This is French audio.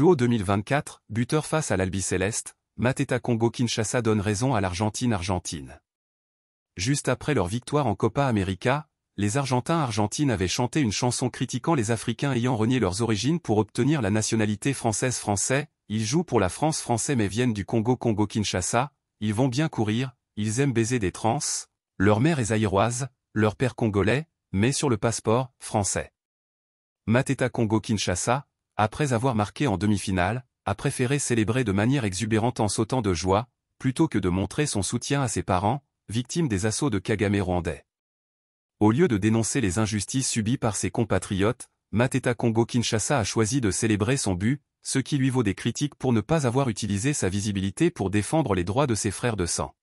au 2024, buteur face à l'Albi Céleste, Mateta Congo Kinshasa donne raison à l'Argentine-Argentine. Juste après leur victoire en Copa América, les Argentins-Argentines avaient chanté une chanson critiquant les Africains ayant renié leurs origines pour obtenir la nationalité française-français, ils jouent pour la France français mais viennent du Congo-Congo-Kinshasa, ils vont bien courir, ils aiment baiser des trans, leur mère est aïroise, leur père congolais, mais sur le passeport, français. Mateta Congo Kinshasa, après avoir marqué en demi-finale, a préféré célébrer de manière exubérante en sautant de joie, plutôt que de montrer son soutien à ses parents, victimes des assauts de Kagame rwandais. Au lieu de dénoncer les injustices subies par ses compatriotes, Mateta Congo-Kinshasa a choisi de célébrer son but, ce qui lui vaut des critiques pour ne pas avoir utilisé sa visibilité pour défendre les droits de ses frères de sang.